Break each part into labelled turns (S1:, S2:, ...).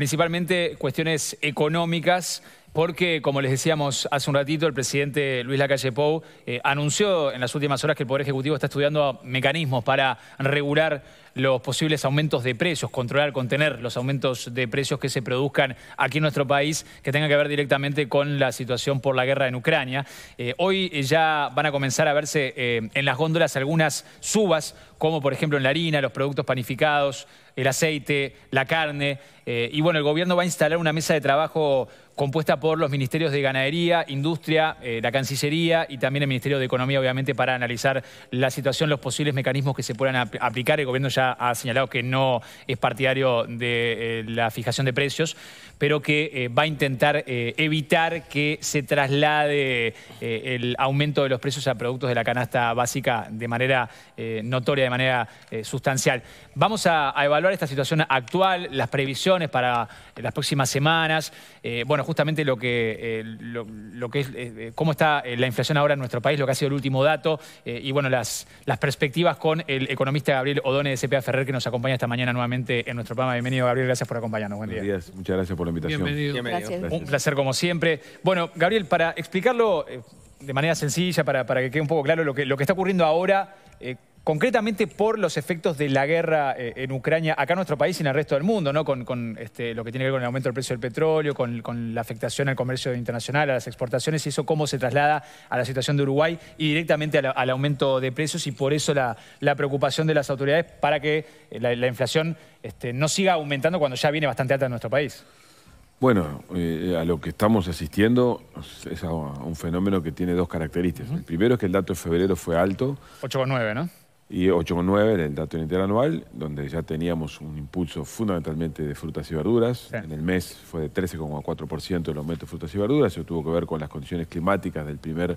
S1: principalmente cuestiones económicas, porque, como les decíamos hace un ratito, el presidente Luis Lacalle Pou eh, anunció en las últimas horas que el Poder Ejecutivo está estudiando mecanismos para regular los posibles aumentos de precios, controlar, contener los aumentos de precios que se produzcan aquí en nuestro país, que tengan que ver directamente con la situación por la guerra en Ucrania. Eh, hoy eh, ya van a comenzar a verse en las góndolas algunas subas, como por ejemplo en la harina, los productos panificados, el aceite, la carne. Eh, y bueno, el gobierno va a instalar una mesa de trabajo compuesta por los ministerios de Ganadería, Industria, eh, la Cancillería y también el Ministerio de Economía, obviamente, para analizar la situación, los posibles mecanismos que se puedan aplicar. El gobierno ya ha señalado que no es partidario de eh, la fijación de precios, pero que eh, va a intentar evitar que se traslade el aumento de los precios a productos de la canasta básica de manera notoria, de manera sustancial. Vamos a evaluar esta situación actual, las previsiones para las próximas semanas. Eh, bueno, justamente lo que, eh, lo, que es, eh, cómo está la inflación ahora en nuestro país, lo que ha sido el último dato, y bueno, las, las perspectivas con el economista Gabriel Odone de CPA Ferrer, que nos acompaña esta mañana nuevamente en nuestro programa. Bienvenido, Gabriel, gracias por acompañarnos. Buen día.
S2: Días. Muchas gracias por la invitación. Bienvenido.
S1: Un placer como siempre. Bueno, Gabriel, para explicarlo de manera sencilla, para, para que quede un poco claro lo que, lo que está ocurriendo ahora concretamente por los efectos de la guerra eh, en Ucrania, acá en nuestro país y en el resto del mundo, ¿no? con, este, lo que tiene que ver con el aumento del precio del petróleo, con, la afectación al comercio internacional, a las exportaciones, y eso cómo se traslada a la situación de Uruguay y directamente al aumento de precios y por eso la, preocupación de las autoridades para que eh, la, inflación este, no siga aumentando cuando ya viene bastante alta en nuestro país.
S2: Bueno, eh, a lo que estamos asistiendo es a un fenómeno que tiene dos características. El primero es que el dato de febrero fue alto.
S1: 8,9, ¿no?
S2: y 8,9 en el dato interanual, donde ya teníamos un impulso fundamentalmente de frutas y verduras. En el mes fue de 13,4% el aumento de frutas y verduras. Eso tuvo que ver con las condiciones climáticas del primer,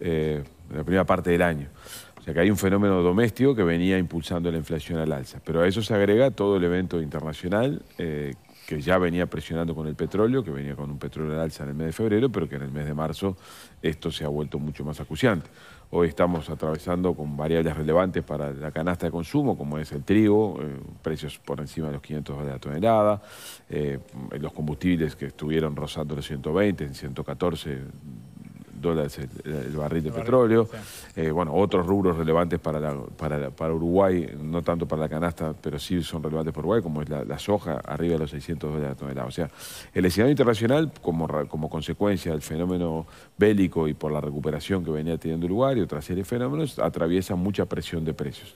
S2: eh, de la primera parte del año. O sea que hay un fenómeno doméstico que venía impulsando la inflación al alza. Pero a eso se agrega todo el evento internacional eh, que ya venía presionando con el petróleo, que venía con un petróleo al alza en el mes de febrero, pero que en el mes de marzo esto se ha vuelto mucho más acuciante. Hoy estamos atravesando con variables relevantes para la canasta de consumo, como es el trigo, eh, precios por encima de los 500 dólares la tonelada, eh, los combustibles que estuvieron rozando los 120, en 114 dólares el, barril de petróleo. Eh, bueno, otros rubros relevantes para, para, Uruguay, no tanto para la canasta, pero sí son relevantes para Uruguay, como es la, soja, arriba de los 600 dólares la tonelada. O sea, el escenario internacional, como, como consecuencia del fenómeno bélico y por la recuperación que venía teniendo Uruguay y otra serie de fenómenos, atraviesa mucha presión de precios.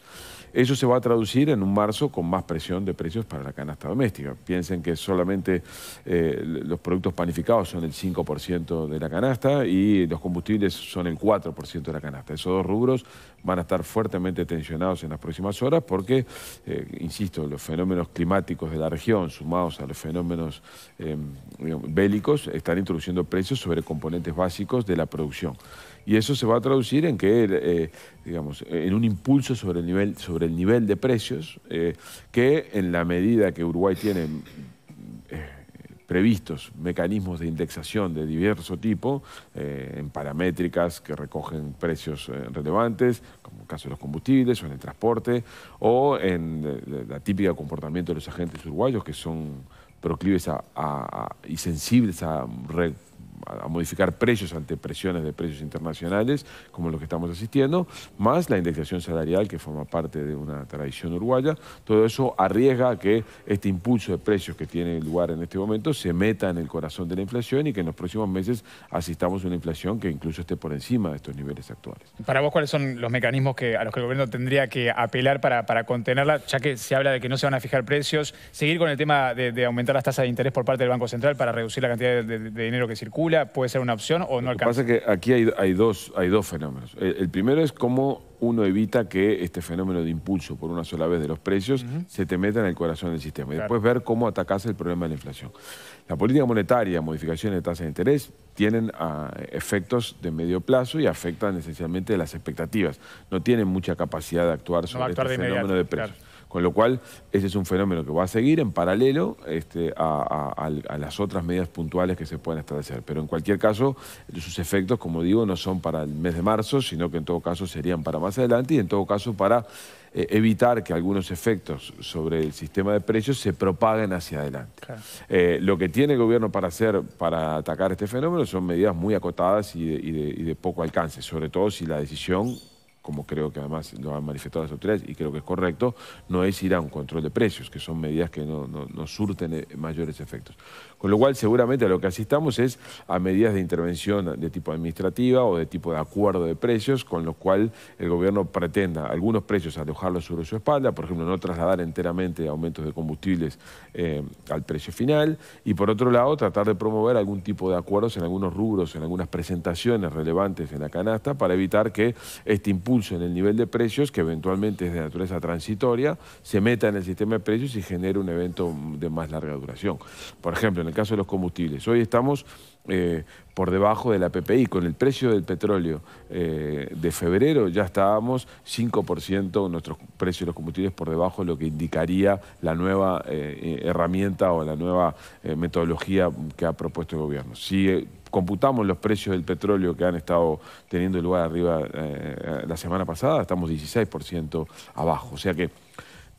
S2: Eso se va a traducir en un marzo con más presión de precios para la canasta doméstica. Piensen que solamente eh, los productos panificados son el 5% de la canasta y los combustibles son el 4% de la canasta. Esos dos rubros van a estar fuertemente tensionados en las próximas horas porque, eh, insisto, los fenómenos climáticos de la región sumados a los fenómenos eh, bélicos están introduciendo precios sobre componentes básicos de la producción y eso se va a traducir en que, eh, digamos, en un impulso sobre el nivel, sobre el nivel de precios, eh, que en la medida que Uruguay tiene mm, eh, previstos mecanismos de indexación de diverso tipo, en paramétricas que recogen precios relevantes, como el caso de los combustibles o en el transporte, o en la típica comportamiento de los agentes uruguayos que son proclives y sensibles a a modificar precios ante presiones de precios internacionales, como los que estamos asistiendo, más la indexación salarial que forma parte de una tradición uruguaya. Todo eso arriesga a que este impulso de precios que tiene lugar en este momento se meta en el corazón de la inflación y que en los próximos meses asistamos a una inflación que incluso esté por encima de estos niveles actuales.
S1: Para vos, ¿cuáles son los mecanismos que, a los que el gobierno tendría que apelar para, para contenerla, ya que se habla de que no se van a fijar precios, seguir con el tema de, aumentar las tasas de interés por parte del Banco Central para reducir la cantidad de dinero que circula? puede ser una opción o no alcanza. Lo que
S2: pasa es que aquí hay, dos, hay dos fenómenos. El, primero es cómo uno evita que este fenómeno de impulso por una sola vez de los precios se te meta en el corazón del sistema. Y después ver cómo atacas el problema de la inflación. La política monetaria, modificaciones de tasas de interés, tienen ah, efectos de medio plazo y afectan esencialmente las expectativas. No tienen mucha capacidad de actuar sobre este fenómeno de precios. Con lo cual, ese es un fenómeno que va a seguir en paralelo este, a, las otras medidas puntuales que se pueden establecer. Pero en cualquier caso, sus efectos, como digo, no son para el mes de marzo, sino que en todo caso serían para más adelante y en todo caso para eh, evitar que algunos efectos sobre el sistema de precios se propaguen hacia adelante. Eh, lo que tiene el gobierno para hacer para atacar este fenómeno son medidas muy acotadas y y de poco alcance, sobre todo si la decisión como creo que además lo han manifestado las autoridades y creo que es correcto, no es ir a un control de precios, que son medidas que no, surten eh, mayores efectos. Con lo cual, seguramente a lo que asistamos es a medidas de intervención de tipo administrativa o de tipo de acuerdo de precios, con lo cual el gobierno pretenda algunos precios alojarlos sobre su espalda, por ejemplo, no trasladar enteramente aumentos de combustibles eh, al precio final, y por otro lado, tratar de promover algún tipo de acuerdos en algunos rubros, en algunas presentaciones relevantes en la canasta, para evitar que este impulso en el nivel de precios, que eventualmente es de naturaleza transitoria, se meta en el sistema de precios y genere un evento de más larga duración. Por ejemplo, en el caso de los combustibles, hoy estamos eh, por debajo de la PPI. Con el precio del petróleo eh, de febrero ya estábamos 5% nuestros precios de los combustibles por debajo lo que indicaría la nueva eh, herramienta o la nueva metodología que ha propuesto el gobierno. Si computamos los precios del petróleo que han estado teniendo lugar arriba la semana pasada, estamos 16% abajo. O sea que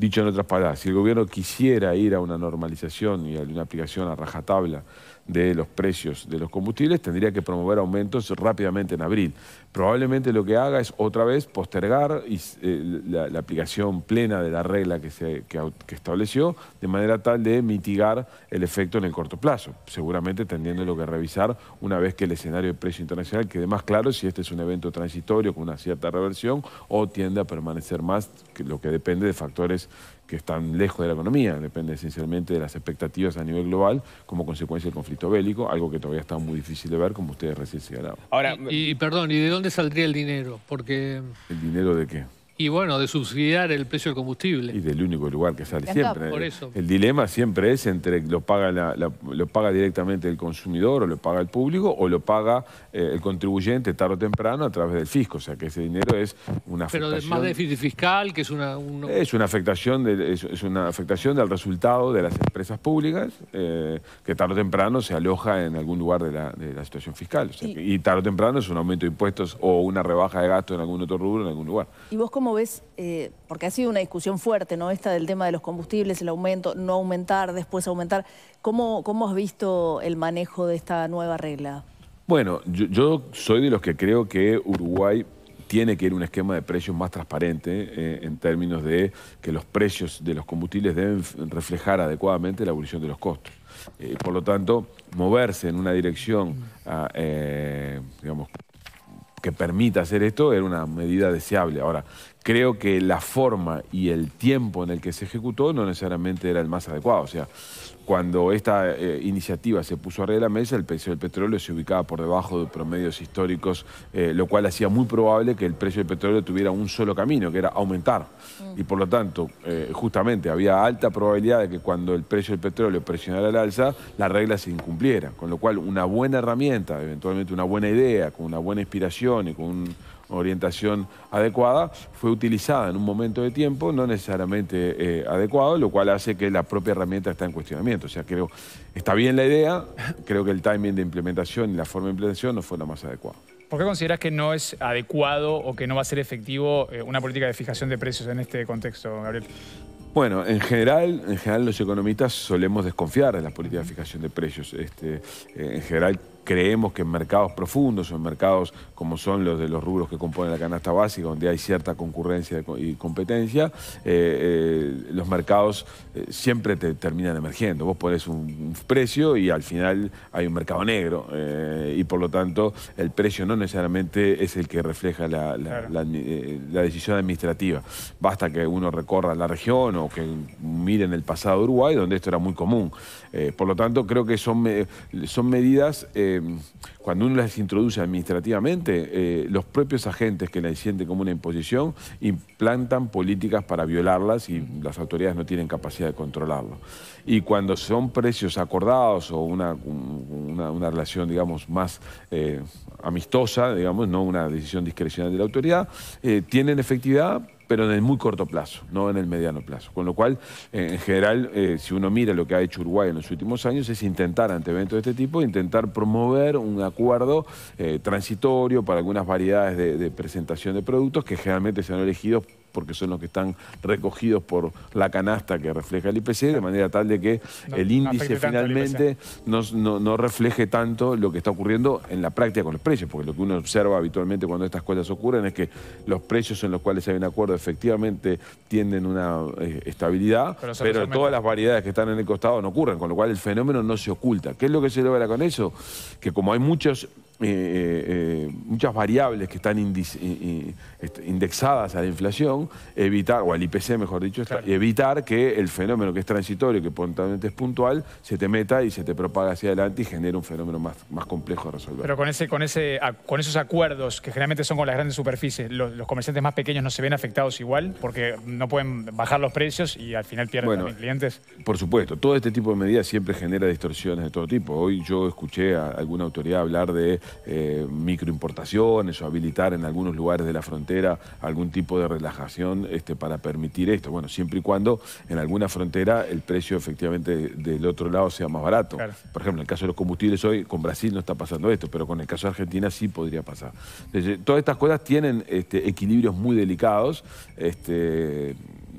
S2: Dicho en otras palabras, si el gobierno quisiera ir a una normalización y a una aplicación a rajatabla de los precios de los combustibles, tendría que promover aumentos rápidamente en abril. Probablemente lo que haga es otra vez postergar eh, la, aplicación plena de la regla que, se, estableció, de manera tal de mitigar el efecto en el corto plazo, seguramente lo que revisar una vez que el escenario de precio internacional quede más claro si este es un evento transitorio con una cierta reversión o tiende a permanecer más, lo que depende de factores que están lejos de la economía, depende esencialmente de las expectativas a nivel global como consecuencia del conflicto bélico, algo que todavía está muy difícil de ver, como ustedes recién señalaban.
S3: Ahora, y, y, perdón, ¿y de dónde saldría el dinero? Porque...
S2: ¿El dinero de qué?
S3: Y bueno, de subsidiar el
S2: precio del combustible. Y del único lugar que sale siempre. El dilema siempre es entre lo paga, lo paga directamente el consumidor o lo paga el público o lo paga eh, el contribuyente tarde o temprano a través del fisco. O sea que ese dinero es una afectación. Pero más
S3: déficit fiscal, que es una...
S2: Es, una afectación de, es, una afectación del resultado de las empresas públicas eh, que tarde o temprano se aloja en algún lugar de la, situación fiscal. y, tarde o temprano es un aumento de impuestos o una rebaja de gasto en algún otro rubro, en algún lugar.
S4: ¿Y vos cómo ves? Eh, porque ha sido una discusión fuerte, ¿no? Esta del tema de los combustibles, el aumento, no aumentar, después aumentar. ¿Cómo, cómo has visto el manejo de esta nueva regla?
S2: Bueno, yo, soy de los que creo que Uruguay tiene que ir a un esquema de precios más transparente eh, en términos de que los precios de los combustibles deben reflejar adecuadamente la evolución de los costos. Eh, por lo tanto, moverse en una dirección, ah, digamos, que permita hacer esto era una medida deseable. Ahora, creo que la forma y el tiempo en el que se ejecutó no necesariamente era el más adecuado. O sea, cuando esta eh, iniciativa se puso arriba de la mesa, el precio del petróleo se ubicaba por debajo de promedios históricos, eh, lo cual hacía muy probable que el precio del petróleo tuviera un solo camino, que era aumentar. Mm. Y por lo tanto, eh, justamente había alta probabilidad de que cuando el precio del petróleo presionara el alza, la regla se incumpliera. Con lo cual, una buena herramienta, eventualmente una buena idea, con una buena inspiración y con un orientación adecuada, fue utilizada en un momento de tiempo no necesariamente eh, adecuado, lo cual hace que la propia herramienta está en cuestionamiento. O sea, creo, está bien la idea, creo que el timing de implementación y la forma de implementación no fue la más adecuada.
S1: ¿Por qué consideras que no es adecuado o que no va a ser efectivo eh, una política de fijación de precios en este contexto, Gabriel?
S2: Bueno, en general, en general los economistas solemos desconfiar de las políticas de fijación de precios. Este, eh, en general creemos que en mercados profundos o en mercados como son los de los rubros que componen la canasta básica, donde hay cierta concurrencia y competencia, eh, eh, los mercados eh, siempre te terminan emergiendo. Vos pones un, precio y al final hay un mercado negro y por lo tanto el precio no necesariamente es el que refleja la, decisión administrativa. Basta que uno recorra la región o que mire en el pasado Uruguay, donde esto era muy común. por lo tanto, creo que son, son medidas... Eh, cuando uno las introduce administrativamente, eh, los propios agentes que la sienten como una imposición implantan políticas para violarlas y las autoridades no tienen capacidad de controlarlo. Y cuando son precios acordados o una, relación, digamos, más eh, amistosa, digamos, no una decisión discrecional de la autoridad, tienen efectividad pero en el muy corto plazo, no en el mediano plazo. Con lo cual, eh, en general, eh, si uno mira lo que ha hecho Uruguay en los últimos años, es intentar ante eventos de este tipo, intentar promover un acuerdo eh, transitorio para algunas variedades de, presentación de productos que generalmente se han elegido porque son los que están recogidos por la canasta que refleja el IPC, de manera tal de que el índice finalmente no, refleje tanto lo que está ocurriendo en la práctica con los precios, porque lo que uno observa habitualmente cuando estas cosas ocurren es que los precios en los cuales hay un acuerdo efectivamente tienden una eh, estabilidad, pero, pero todas las variedades que están en el costado no ocurren, con lo cual el fenómeno no se oculta. ¿Qué es lo que se logra con eso? Que como hay muchos eh, eh, eh, muchas variables que están indexadas a la inflación, evitar, o al IPC mejor dicho, evitar que el fenómeno que es transitorio, que es puntual, se te meta y se te propaga hacia adelante y genere un fenómeno más, más complejo de resolver. Pero
S1: con, ese, con, ese, con esos acuerdos, que generalmente son con las grandes superficies, los, comerciantes más pequeños no se ven afectados igual porque no pueden bajar los precios y al final pierden
S2: clientes. Por supuesto, todo este tipo de medidas siempre genera distorsiones de todo tipo. Hoy yo escuché a alguna autoridad hablar de eh, microimportaciones o habilitar en algunos lugares de la frontera algún tipo de relajación este, para permitir esto. Bueno, siempre y cuando en alguna frontera el precio efectivamente del otro lado sea más barato. Por ejemplo, en el caso de los combustibles hoy, con Brasil no está pasando esto, pero con el caso de Argentina sí podría pasar. todas estas cosas tienen este, equilibrios muy delicados. Este,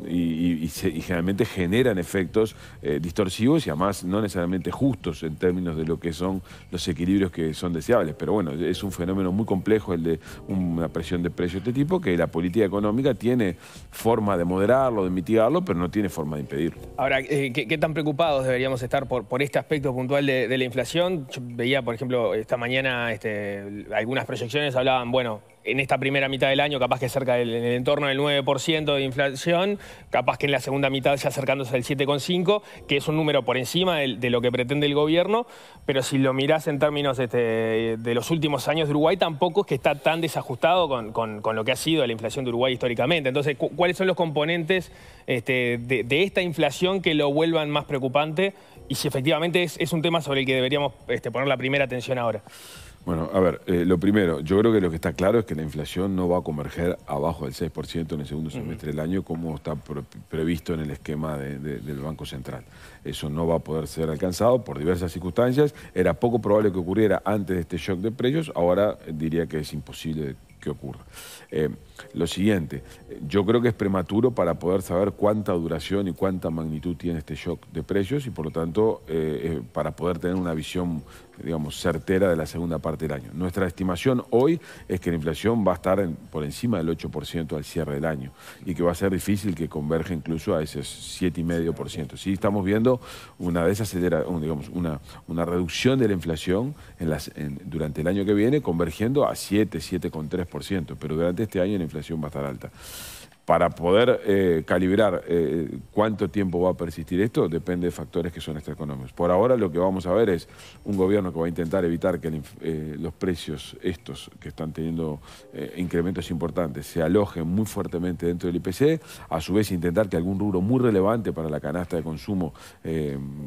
S2: y, generalmente generan efectos eh, distorsivos y además no necesariamente justos en términos de lo que son los equilibrios que son deseables. Pero bueno, es un fenómeno muy complejo el de una presión de precios de este tipo que la política económica tiene forma de moderarlo, de mitigarlo, pero no tiene forma de impedirlo.
S5: Ahora, eh, ¿qué, tan preocupados deberíamos estar por, este aspecto puntual de, la inflación? Yo veía, por ejemplo, esta mañana este, algunas proyecciones hablaban, bueno, en esta primera mitad del año, capaz que cerca del en el entorno del 9% de inflación, capaz que en la segunda mitad ya acercándose al 7,5%, que es un número por encima de, lo que pretende el gobierno, pero si lo mirás en términos este, de los últimos años de Uruguay, tampoco es que está tan desajustado con, lo que ha sido la inflación de Uruguay históricamente. Entonces, ¿cuáles son los componentes este, de, esta inflación que lo vuelvan más preocupante? Y si efectivamente es, un tema sobre el que deberíamos este, poner la primera atención ahora.
S2: Bueno, a ver, eh, lo primero, yo creo que lo que está claro es que la inflación no va a converger abajo del 6% en el segundo semestre del año como está previsto en el esquema del Banco Central. Eso no va a poder ser alcanzado por diversas circunstancias. Era poco probable que ocurriera antes de este shock de precios, ahora diría que es imposible que ocurra. Eh, lo siguiente, yo creo que es prematuro para poder saber cuánta duración y cuánta magnitud tiene este shock de precios y por lo tanto eh, para poder tener una visión digamos, certera de la segunda parte del año. Nuestra estimación hoy es que la inflación va a estar por encima del 8% al cierre del año y que va a ser difícil que converja incluso a ese 7,5%. Sí estamos viendo una desaceleración, digamos, una, una reducción de la inflación durante el año que viene, convergiendo a 7, 7,3%, pero durante este año la inflación va a estar alta para poder eh, calibrar eh, cuánto tiempo va a persistir esto depende de factores que son extraeconómicos. Por ahora lo que vamos a ver es un gobierno que va a intentar evitar que eh, los precios estos que están teniendo incrementos importantes se alojen muy fuertemente dentro del IPC, a su vez intentar que algún rubro muy relevante para la canasta de consumo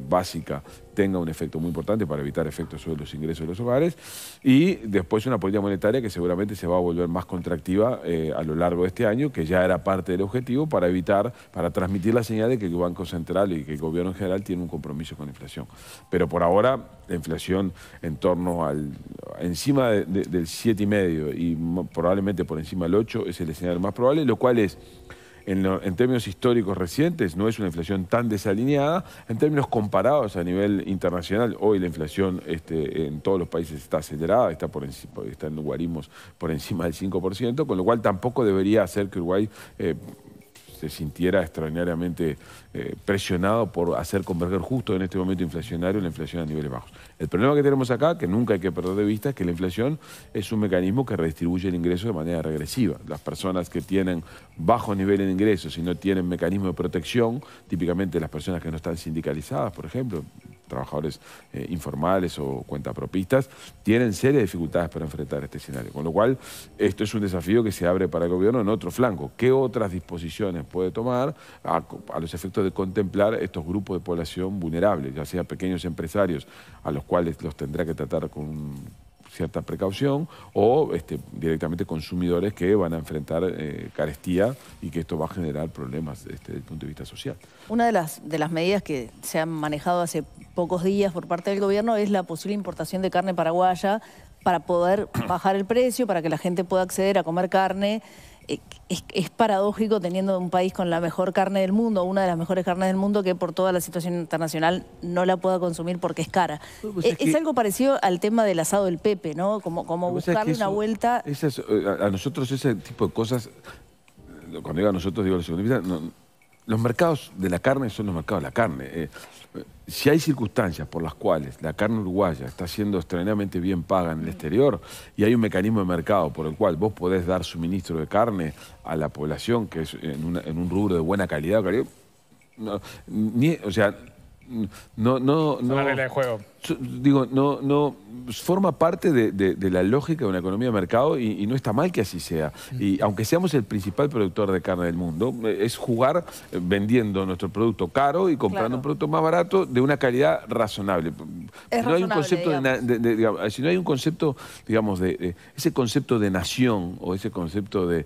S2: básica tenga un efecto muy importante para evitar efectos sobre los ingresos de los hogares y después una política monetaria que seguramente se va a volver más contractiva a lo largo de este año, que ya era parte del objetivo para evitar, para transmitir la señal de que el Banco Central y que el gobierno en general tiene un compromiso con la inflación. Pero por ahora, la inflación en torno al, encima de, del 7,5 y probablemente por encima del 8 es el escenario más probable, lo cual es en, términos históricos recientes no es una inflación tan desalineada. En términos comparados a nivel internacional, hoy la inflación este, en todos los países está acelerada, está, por está en lugarismos por encima del 5%, con lo cual tampoco debería hacer que Uruguay... Eh, se sintiera extraordinariamente eh, presionado por hacer converger justo en este momento inflacionario la inflación a niveles bajos. El problema que tenemos acá, que nunca hay que perder de vista, es que la inflación es un mecanismo que redistribuye el ingreso de manera regresiva. Las personas que tienen bajo nivel de ingresos y no tienen mecanismo de protección, típicamente las personas que no están sindicalizadas, por ejemplo, trabajadores eh, informales o cuentapropistas, tienen serias dificultades para enfrentar este escenario. Con lo cual, esto es un desafío que se abre para el gobierno en otro flanco. ¿Qué otras disposiciones puede tomar a, a los efectos de contemplar estos grupos de población vulnerables, ya sea pequeños empresarios, a los cuales los tendrá que tratar con cierta precaución, o este, directamente consumidores que van a enfrentar eh, carestía y que esto va a generar problemas este, desde el punto de vista social.
S4: Una de las, de las medidas que se han manejado hace pocos días por parte del gobierno es la posible importación de carne paraguaya para poder bajar el precio, para que la gente pueda acceder a comer carne eh, es, paradójico teniendo un país con la mejor carne del mundo, una de las mejores carnes del mundo, que por toda la situación internacional no la pueda consumir porque es cara. Eh, es, algo parecido al tema del asado del Pepe, ¿no? Como, como buscarle una vuelta... Eh,
S2: a nosotros ese tipo de cosas, cuando digo a nosotros, digo a los los mercados de la carne son los mercados de la carne si hay circunstancias por las cuales la carne uruguaya está siendo extremadamente bien paga en el exterior y hay un mecanismo de mercado por el cual vos podés dar suministro de carne a la población, que es en, un rubro de buena calidad, no, ni, o sea, no... no, no de juego digo, no, no, forma parte de, la lógica de una economía de mercado y, no está mal que así sea. Y aunque seamos el principal productor de carne del mundo, eh, es jugar eh, vendiendo nuestro producto caro y comprando un producto más barato de una calidad razonable. Es no razonable, hay un concepto eh, si no hay un concepto, digamos, de, ese concepto de nación o ese concepto de,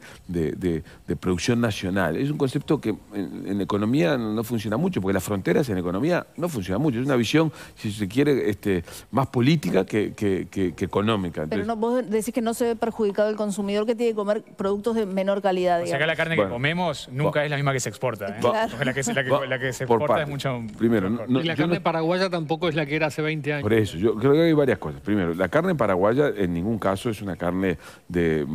S2: producción nacional, es un concepto que en, en, economía no funciona mucho, porque las fronteras en economía no funcionan mucho. Es una visión, si se quiere, este, más política que, económica. Pero
S4: vos decís que no se ve perjudicado el consumidor que tiene que comer productos de menor calidad. O sea, acá la carne que
S1: comemos nunca es la misma que se exporta.
S4: ¿eh? La, que,
S3: se exporta es mucho...
S2: Primero, y la carne
S3: paraguaya tampoco es la que era hace 20 años. Por
S2: eso, yo creo que hay varias cosas. Primero, la carne paraguaya en ningún caso es una carne de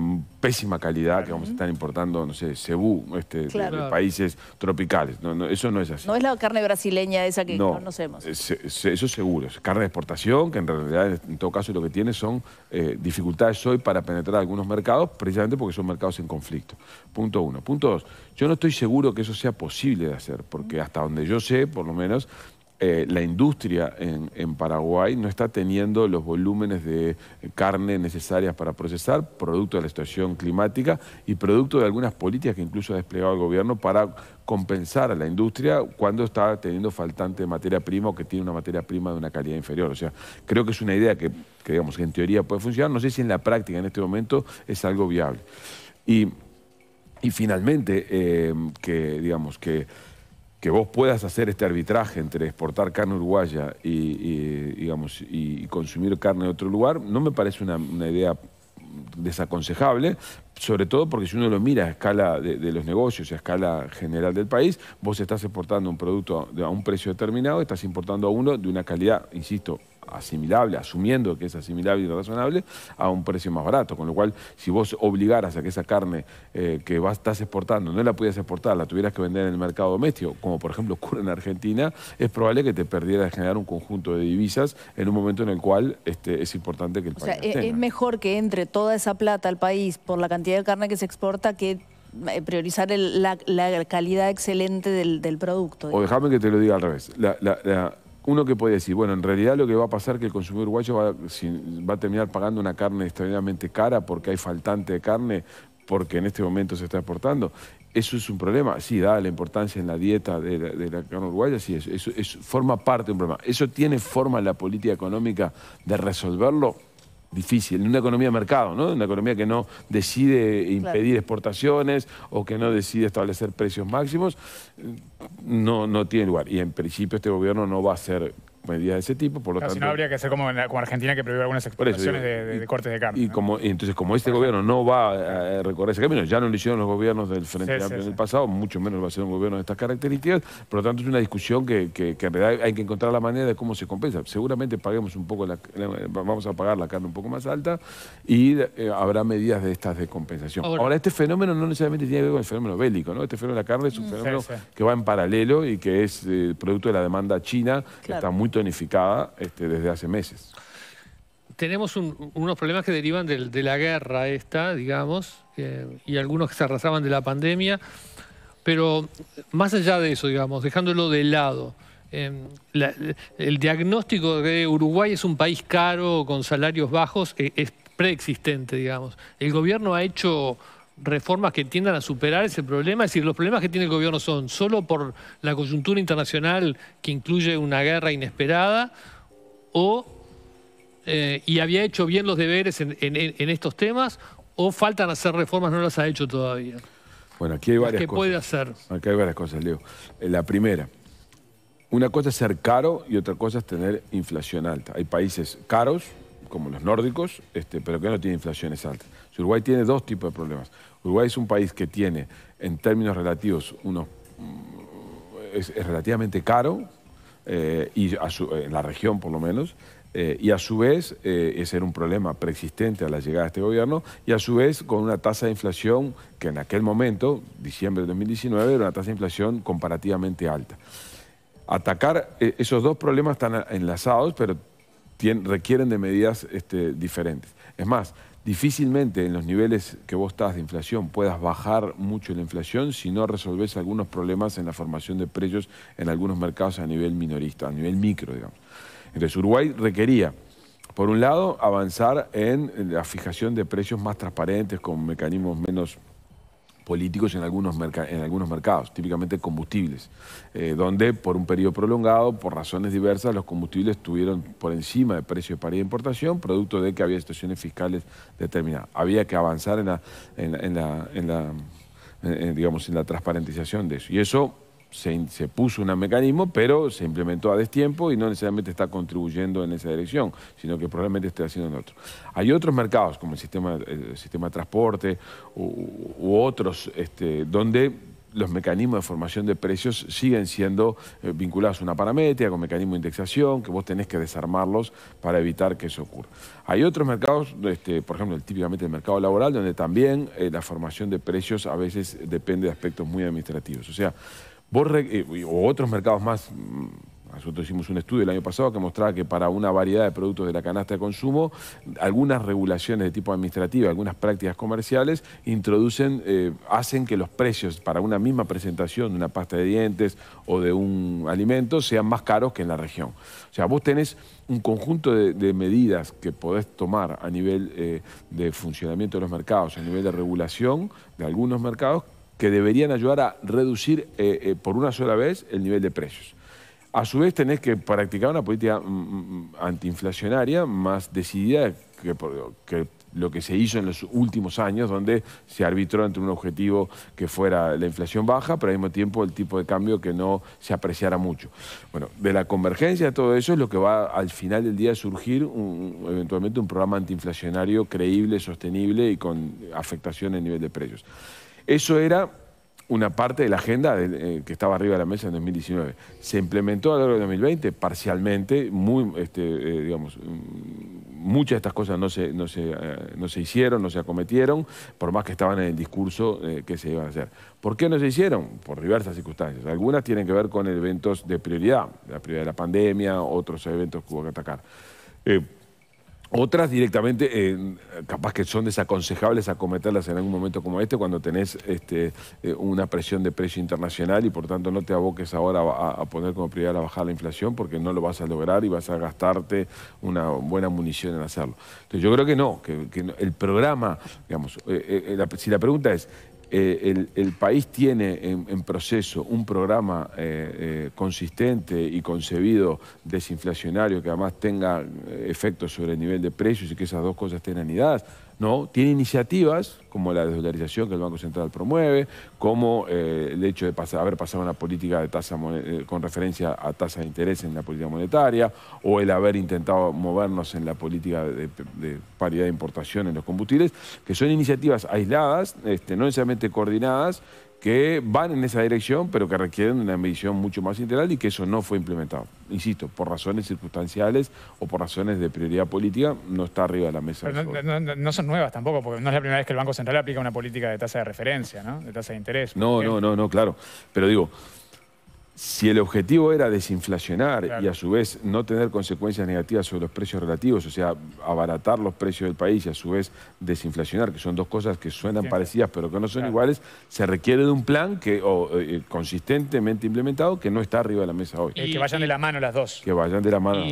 S2: pésima calidad que vamos a estar importando, no sé, cebú, este, de, países tropicales. eso no es así.
S4: No es la carne brasileña esa que conocemos.
S2: Eso eh, es, eso seguro, carne exportación, que en realidad en todo caso lo que tiene son eh, dificultades hoy para penetrar algunos mercados, precisamente porque son mercados en conflicto. Punto uno. Punto dos, yo no estoy seguro que eso sea posible de hacer, porque hasta donde yo sé, por lo menos, eh, la industria en, Paraguay no está teniendo los volúmenes de carne necesarias para procesar, producto de la situación climática y producto de algunas políticas que incluso ha desplegado el gobierno para compensar a la industria cuando está teniendo faltante materia prima o que tiene una materia prima de una calidad inferior. O sea, creo que es una idea que, digamos, en teoría puede funcionar. No sé si en la práctica en este momento es algo viable. Y, finalmente, eh, que digamos que que vos puedas hacer este arbitraje entre exportar carne uruguaya y, digamos, y consumir carne de otro lugar, no me parece una, idea desaconsejable, sobre todo porque si uno lo mira a escala de, los negocios y a escala general del país, vos estás exportando un producto a un precio determinado, estás importando a uno de una calidad, insisto, asimilable, asumiendo que es asimilable y razonable, a un precio más barato. Con lo cual, si vos obligaras a que esa carne eh, que vas, estás exportando no la pudieras exportar, la tuvieras que vender en el mercado doméstico, como por ejemplo ocurre en Argentina, es probable que te perdieras de generar un conjunto de divisas en un momento en el cual este, es importante que el país. O sea, es
S4: mejor que entre toda esa plata al país por la cantidad de carne que se exporta que eh, priorizar la, calidad excelente del, producto. O
S2: déjame que te lo diga al revés. la, uno que puede decir, bueno, en realidad lo que va a pasar es que el consumidor uruguayo va, a terminar pagando una carne extraordinariamente cara porque hay faltante de carne, porque en este momento se está exportando. Eso es un problema, sí, da la importancia en la dieta de la, carne uruguaya, sí, eso, forma parte de un problema. ¿Eso tiene forma en la política económica de resolverlo? difícil, en una economía de mercado, ¿no? Una economía que no decide impedir exportaciones o que no decide establecer precios máximos, eh, no, no tiene lugar. Y en principio este gobierno no va a ser medidas de ese tipo. Por lo tanto, si no,
S1: habría que hacer como, Argentina que prohíbe algunas exportaciones de, cortes de carne.
S2: Y, como, entonces, como este gobierno no va a, recorrer ese camino, ya no lo hicieron los gobiernos del Frente Amplio en el pasado, mucho menos va a ser un gobierno de estas características. Por lo tanto, es una discusión que, en realidad hay que encontrar la manera de cómo se compensa. Seguramente paguemos un poco, la, vamos a pagar la carne un poco más alta y eh, habrá medidas de estas de compensación. Ahora, este fenómeno no necesariamente tiene que ver con el fenómeno bélico, ¿no? Este fenómeno de la carne es un mm. fenómeno que va en paralelo y que es eh, producto de la demanda china, que está muy unificada este, desde hace meses.
S3: Tenemos unos problemas que derivan de, la guerra esta, digamos, eh, y algunos que se arrasaban de la pandemia, pero más allá de eso, digamos, dejándolo de lado, eh, el diagnóstico de Uruguay es un país caro, con salarios bajos, eh, es preexistente, digamos. El gobierno ha hecho reformas que tiendan a superar ese problema? Es decir, los problemas que tiene el gobierno son solo por la coyuntura internacional que incluye una guerra inesperada o eh, y había hecho bien los deberes en, estos temas o faltan hacer reformas, no las ha hecho todavía.
S2: Bueno, aquí hay varias ¿Qué cosas. puede hacer? Aquí hay varias cosas, Leo. Eh, la primera, una cosa es ser caro y otra cosa es tener inflación alta. Hay países caros, como los nórdicos, este, pero que no tienen inflaciones altas. Uruguay tiene dos tipos de problemas. Uruguay es un país que tiene, en términos relativos, unos, mm, es, relativamente caro, eh, y en la región por lo menos, eh, y a su vez, eh, ese era un problema preexistente a la llegada de este gobierno, y a su vez con una tasa de inflación que en aquel momento, diciembre de 2019, era una tasa de inflación comparativamente alta. Atacar esos dos problemas están enlazados, pero requieren de medidas este, diferentes. Es más, difícilmente en los niveles que vos estás de inflación puedas bajar mucho la inflación si no resolvés algunos problemas en la formación de precios en algunos mercados a nivel minorista, a nivel micro, digamos. Entonces, Uruguay requería, por un lado, avanzar en la fijación de precios más transparentes, con mecanismos menos políticos en algunos, en algunos mercados, típicamente combustibles, eh, donde por un periodo prolongado, por razones diversas, los combustibles estuvieron por encima de precio de paridad de importación, producto de que había situaciones fiscales determinadas. Había que avanzar en la, en la, en la digamos, en la transparentización de eso. Y eso se, puso un mecanismo, pero se implementó a destiempo y no necesariamente está contribuyendo en esa dirección, sino que probablemente esté haciendo en otro. Hay otros mercados, como el sistema, el sistema de transporte u, otros, este, donde los mecanismos de formación de precios siguen siendo eh, vinculados a una parametria, con mecanismo de indexación, que vos tenés que desarmarlos para evitar que eso ocurra. Hay otros mercados, este, por ejemplo, el, típicamente el mercado laboral, donde también eh, la formación de precios a veces depende de aspectos muy administrativos. O sea, Vos, eh, o otros mercados más, mm, nosotros hicimos un estudio el año pasado que mostraba que para una variedad de productos de la canasta de consumo, algunas regulaciones de tipo administrativo, algunas prácticas comerciales, introducen, eh, hacen que los precios para una misma presentación de una pasta de dientes o de un alimento sean más caros que en la región. O sea, vos tenés un conjunto de, medidas que podés tomar a nivel eh, de funcionamiento de los mercados, a nivel de regulación de algunos mercados, que deberían ayudar a reducir eh, eh, por una sola vez el nivel de precios. A su vez tenés que practicar una política mm, mm, antiinflacionaria más decidida que, lo que se hizo en los últimos años, donde se arbitró entre un objetivo que fuera la inflación baja, pero al mismo tiempo el tipo de cambio que no se apreciara mucho. Bueno, de la convergencia de todo eso es lo que va al final del día a surgir eventualmente un programa antiinflacionario creíble, sostenible y con afectación en nivel de precios. Eso era una parte de la agenda eh, que estaba arriba de la mesa en 2019. Se implementó a lo largo de 2020 parcialmente, este, eh, mm, muchas de estas cosas no se, eh, no se hicieron, no se acometieron, por más que estaban en el discurso que se iban a hacer. ¿Por qué no se hicieron? Por diversas circunstancias. Algunas tienen que ver con eventos de prioridad, la prioridad de la pandemia, otros eventos que hubo que atacar. Otras directamente, eh, capaz que son desaconsejables acometerlas en algún momento como este, cuando tenés este, eh, una presión de precio internacional y por tanto no te aboques ahora a, poner como prioridad a bajar la inflación porque no lo vas a lograr y vas a gastarte una buena munición en hacerlo. Entonces yo creo que no, que, el programa, digamos, eh, si la pregunta es, eh, el, país tiene en, proceso un programa eh, eh, consistente y concebido desinflacionario que además tenga efectos sobre el nivel de precios y que esas dos cosas estén anidadas. ¿no? Tiene iniciativas como la desdolarización que el Banco Central promueve, como eh, el hecho de haber pasado una política de tasa eh, con referencia a tasa de interés en la política monetaria, o el haber intentado movernos en la política de, paridad de importación en los combustibles, que son iniciativas aisladas, este, no necesariamente coordinadas, que van en esa dirección, pero que requieren una medición mucho más integral y que eso no fue implementado. Insisto, por razones circunstanciales o por razones de prioridad política, no está arriba de la mesa.
S1: no, no, son nuevas tampoco, porque no es la primera vez que el Banco Central aplica una política de tasa de referencia, ¿no? de tasa de interés. No, no,
S2: no, no, claro. Pero digo, si el objetivo era desinflacionar y a su vez no tener consecuencias negativas sobre los precios relativos, o sea, abaratar los precios del país y a su vez desinflacionar, que son dos cosas que suenan parecidas pero que no son iguales, se requiere de un plan que, eh, eh, consistentemente implementado que no está arriba de la mesa hoy. que vayan de la mano las dos. Que vayan de la mano.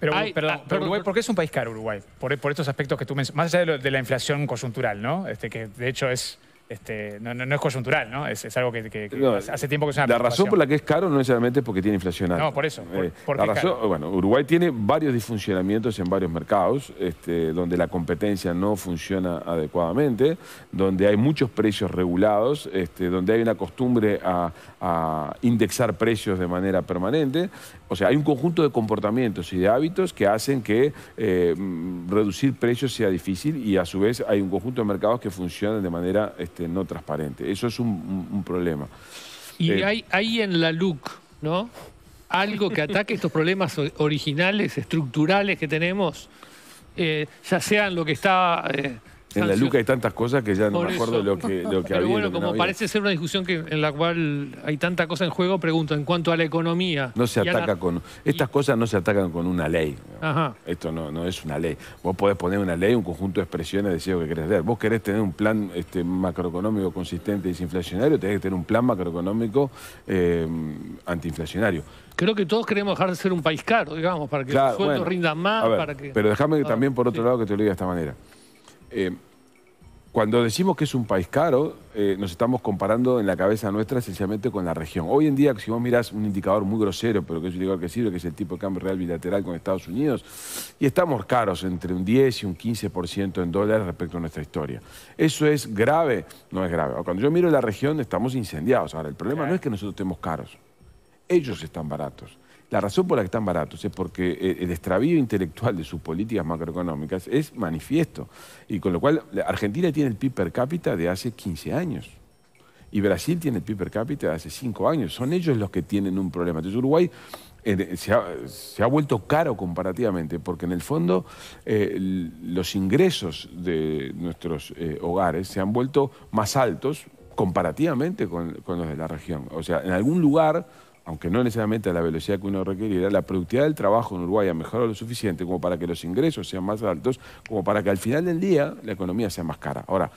S1: Pero, ah, Uruguay, ¿por qué es un país caro Uruguay? Por, estos aspectos que tú mencionas, más allá de, de, la inflación coyuntural, ¿no? Este, que de hecho es este, no, es coyuntural, ¿no? Es, algo que, hace tiempo que se La razón por
S2: la que es caro no necesariamente solamente porque tiene inflación No, por eso. Eh, bueno, Uruguay tiene varios disfuncionamientos en varios mercados, este, donde la competencia no funciona adecuadamente, donde hay muchos precios regulados, este, donde hay una costumbre a, indexar precios de manera permanente. O sea, hay un conjunto de comportamientos y de hábitos que hacen que eh, mm, reducir precios sea difícil y a su vez hay un conjunto de mercados que funcionan de manera... Este, no transparente. Eso es un, problema.
S3: Y eh, hay, en la LUC, ¿no? Algo que ataque estos problemas originales, estructurales que tenemos, eh, ya sean lo que está... Eh, en la Luca
S2: hay tantas cosas que ya no me acuerdo lo que, lo que había. Bueno, como parece
S3: ser una discusión que, en la cual hay tanta cosa en juego, pregunto, en cuanto a la economía. No se ataca
S2: con. Estas cosas no se atacan con una ley. Esto no, es una ley. Vos podés poner una ley, un conjunto de expresiones decir lo que querés ver. Vos querés tener un plan este, macroeconómico consistente y desinflacionario, tenés que tener un plan macroeconómico eh, antiinflacionario
S3: creo que todos queremos dejar de ser un país caro, digamos, para que los sueldos rindan más. Pero déjame también,
S2: por otro lado, que te lo diga de esta manera. Eh, cuando decimos que es un país caro, eh, nos estamos comparando en la cabeza nuestra esencialmente con la región. Hoy en día, si vos mirás un indicador muy grosero, pero que es un indicador que sirve, que es el tipo de cambio real bilateral con Estados Unidos, y estamos caros entre un 10 y un 15% en dólares respecto a nuestra historia. ¿Eso es grave? No es grave. Cuando yo miro la región, estamos incendiados. Ahora, el problema no es que nosotros estemos caros. Ellos están baratos. La razón por la que están baratos es porque eh, el extravío intelectual de sus políticas macroeconómicas es manifiesto. Y con lo cual, Argentina tiene el PIB per cápita de hace 15 años. Y Brasil tiene el PIB per cápita de hace 5 años. Son ellos los que tienen un problema. Entonces, Uruguay eh, se ha, vuelto caro comparativamente, porque en el fondo eh, los ingresos de nuestros hogares se han vuelto más altos comparativamente con los de la región. O sea, en algún lugar aunque no necesariamente a la velocidad que uno requerirá, la productividad del trabajo en Uruguay ha mejorado lo suficiente como para que los ingresos sean más altos, como para que al final del día la economía sea más cara. Ahora,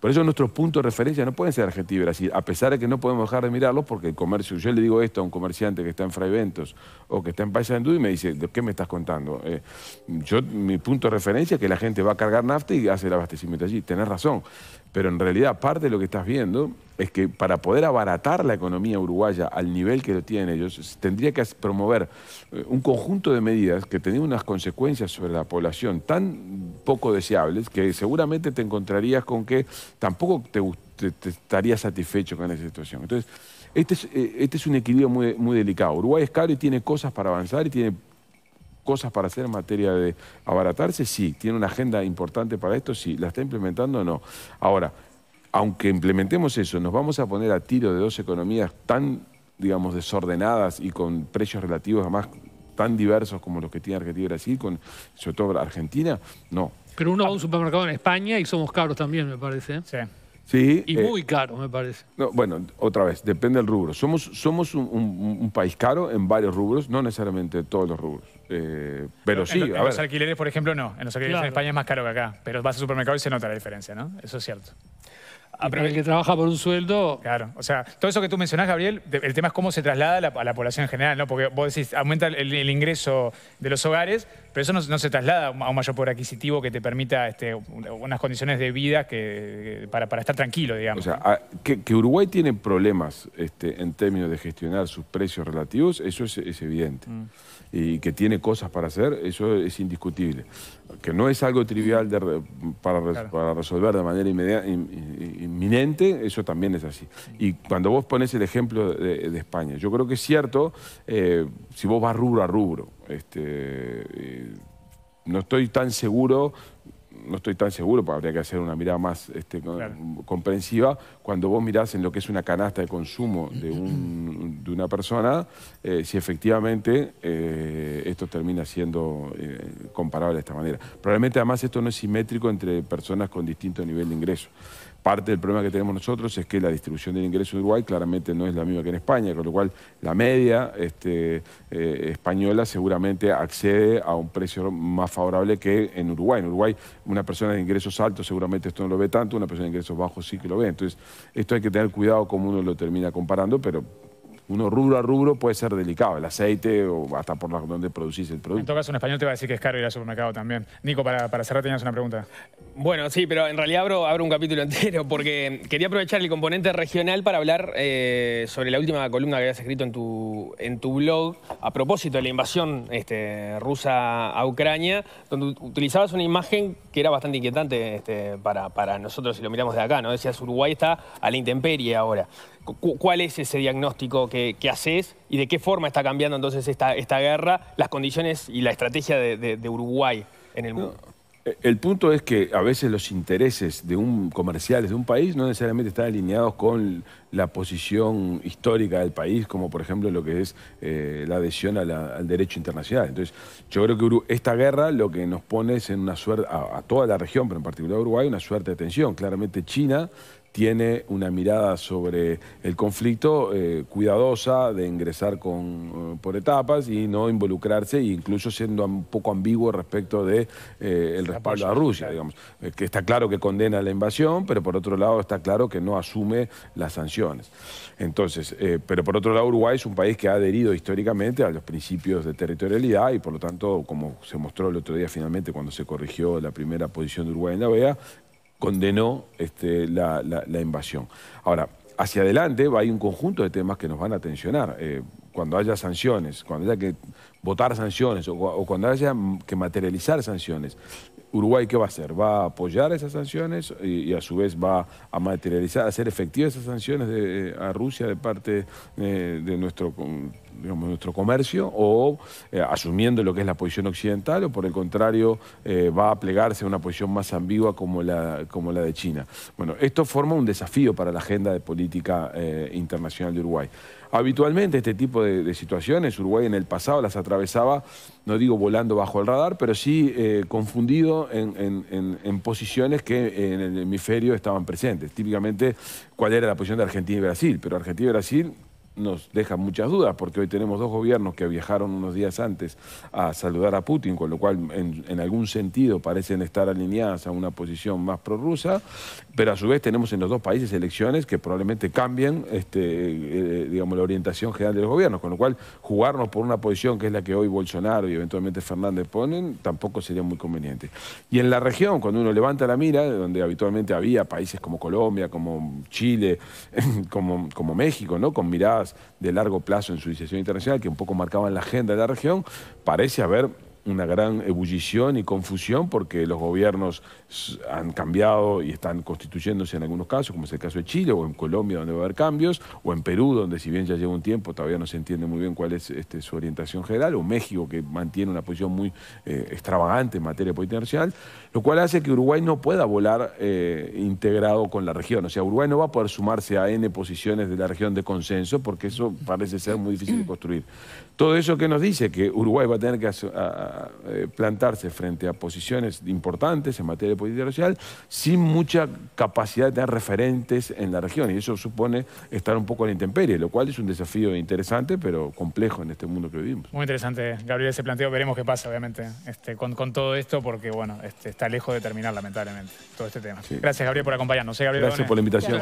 S2: por eso nuestros puntos de referencia no pueden ser Argentina y Brasil, a pesar de que no podemos dejar de mirarlos porque el comercio, yo le digo esto a un comerciante que está en Fraiventos o que está en Paysandú y me dice, ¿de qué me estás contando? Eh, yo, mi punto de referencia es que la gente va a cargar nafta y hace el abastecimiento allí, tenés razón. Pero en realidad parte de lo que estás viendo es que para poder abaratar la economía uruguaya al nivel que lo tienen ellos, tendría que promover eh, un conjunto de medidas que tenían unas consecuencias sobre la población tan poco deseables que seguramente te encontrarías con que tampoco te, estaría satisfecho con esa situación. Entonces, este, eh, este es, un equilibrio muy, muy delicado. Uruguay es caro y tiene cosas para avanzar y tiene cosas para hacer en materia de abaratarse, sí. Tiene una agenda importante para esto, sí. ¿La está implementando o no? Ahora, aunque implementemos eso, nos vamos a poner a tiro de dos economías tan, digamos, desordenadas y con precios relativos más tan diversos como los que tiene Argentina y Brasil, con, sobre todo Argentina, no.
S3: Pero uno va a un ah. supermercado en España y somos caros también, me parece. ¿eh?
S2: Sí. y eh, muy
S3: caro, me parece.
S2: bueno, otra vez, depende del rubro. Somos, somos un, país caro en varios rubros, no necesariamente todos los rubros. Eh, pero sí, a los
S1: alquileres, por ejemplo, no. En los alquileres en España es más caro que acá. Pero vas al supermercado y se nota la diferencia, ¿no? Eso es cierto el que trabaja por un sueldo... Claro, o sea, todo eso que tú mencionás, Gabriel, el tema es cómo se traslada a la, población en general, ¿no? Porque vos decís, aumenta el, ingreso de los hogares, pero eso no, se traslada a un mayor poder adquisitivo que te permita este, unas condiciones de vida que, para, estar tranquilo, digamos. O sea,
S2: ah, que, Uruguay tiene problemas este, en términos de gestionar sus precios relativos, eso es, evidente. Mm y que tiene cosas para hacer, eso es indiscutible. Que no es algo trivial para, resolver de manera inmediata, inminente, eso también es así. Y cuando vos pones el ejemplo de, España, yo creo que es cierto, eh, si vos vas rubro a rubro, este, eh, no estoy tan seguro no estoy tan seguro, porque habría que hacer una mirada más este, comprensiva, cuando vos mirás en lo que es una canasta de consumo de, una persona, eh, si efectivamente eh, esto termina siendo eh, comparable de esta manera. Probablemente además esto no es simétrico entre personas con distinto nivel de ingreso. Parte del problema que tenemos nosotros es que la distribución del ingreso en Uruguay claramente no es la misma que en España, con lo cual la media este, eh, española seguramente accede a un precio más favorable que en Uruguay. En Uruguay una persona de ingresos altos seguramente esto no lo ve tanto, una persona de ingresos bajos sí que lo ve. Entonces esto hay que tener cuidado como uno lo termina comparando, pero uno rubro a rubro puede ser delicado, el aceite o hasta por donde producís el producto. En
S1: todo caso, un español te va a decir que es caro ir al supermercado también. Nico, para, cerrar tenías una pregunta. Bueno, sí, pero en realidad abro, un capítulo entero
S5: porque quería aprovechar el componente regional para hablar eh, sobre la última columna que habías escrito en tu, en tu blog a propósito de la invasión este, rusa a Ucrania, donde utilizabas una imagen que era bastante inquietante este, para, para nosotros si lo miramos de acá, ¿no? Decías, Uruguay está a la intemperie ahora. ¿Cuál es ese diagnóstico que, haces y de qué forma está cambiando entonces esta, guerra, las condiciones y la estrategia de, Uruguay en el mundo?
S2: Eh, el punto es que a veces los intereses de un comerciales de un país no necesariamente están alineados con la posición histórica del país, como por ejemplo lo que es eh, la adhesión al derecho internacional. Entonces, yo creo que esta guerra lo que nos pone es en una suerte, a, a toda la región, pero en particular a Uruguay, una suerte de tensión. Claramente China tiene una mirada sobre el conflicto eh, cuidadosa de ingresar con, eh, por etapas y no involucrarse, e incluso siendo un poco ambiguo respecto de eh, respaldo a Rusia, digamos. que está claro que condena la invasión, pero por otro lado está claro que no asume las sanciones. Entonces, pero por otro lado Uruguay es un país que ha adherido históricamente a los principios de territorialidad y por lo tanto, como se mostró el otro día finalmente cuando se corrigió la primera posición de Uruguay en la OEA, condenó este, la, invasión. Ahora, hacia adelante hay un conjunto de temas que nos van a tensionar. Eh, cuando haya sanciones, cuando haya que votar sanciones o, cuando haya que materializar sanciones, Uruguay qué va a hacer? ¿Va a apoyar esas sanciones y, a su vez va a materializar, a hacer efectivas esas sanciones de, eh, a Rusia de parte eh, de nuestro mm, nuestro comercio o eh, asumiendo lo que es la posición occidental o por el contrario eh, va a plegarse a una posición más ambigua como la, como la de China. Bueno, esto forma un desafío para la agenda de política eh, internacional de Uruguay. Habitualmente este tipo de, situaciones Uruguay en el pasado las atravesaba, no digo volando bajo el radar, pero sí confundido en, en posiciones que en el hemisferio estaban presentes. Típicamente, ¿cuál era la posición de Argentina y Brasil? Pero Argentina y Brasil nos deja muchas dudas, porque hoy tenemos dos gobiernos que viajaron unos días antes a saludar a Putin, con lo cual en, algún sentido parecen estar alineadas a una posición más prorrusa, pero a su vez tenemos en los dos países elecciones que probablemente cambien este, eh, digamos, la orientación general de los gobiernos, con lo cual jugarnos por una posición que es la que hoy Bolsonaro y eventualmente Fernández ponen tampoco sería muy conveniente. Y en la región, cuando uno levanta la mira, donde habitualmente había países como Colombia, como Chile, como, como México, ¿no? con miradas de largo plazo en su iniciación internacional, que un poco marcaban la agenda de la región, parece haber una gran ebullición y confusión porque los gobiernos han cambiado y están constituyéndose en algunos casos, como es el caso de Chile o en Colombia donde va a haber cambios, o en Perú donde si bien ya lleva un tiempo todavía no se entiende muy bien cuál es este, su orientación general, o México que mantiene una posición muy eh, extravagante en materia de política nacional, lo cual hace que Uruguay no pueda volar eh, integrado con la región. O sea, Uruguay no va a poder sumarse a N posiciones de la región de consenso porque eso parece ser muy difícil de construir. Todo eso que nos dice que Uruguay va a tener que... Eh, plantarse frente a posiciones importantes en materia de política social sin mucha capacidad de tener referentes en la región. Y eso supone estar un poco en la intemperie, lo cual es un desafío interesante, pero complejo en este mundo que vivimos.
S1: Muy interesante, Gabriel, ese planteo. Veremos qué pasa, obviamente, este, con, todo esto, porque bueno, este, está lejos de terminar, lamentablemente, todo este tema. Gracias, Gabriel, por acompañarnos. Gabriel Gracias por la invitación.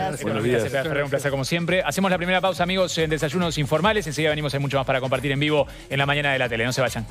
S1: un placer como siempre. Hacemos la primera pausa, amigos, en Desayunos Informales. Enseguida venimos, hay mucho más para compartir en vivo en la mañana de la tele. No se vayan.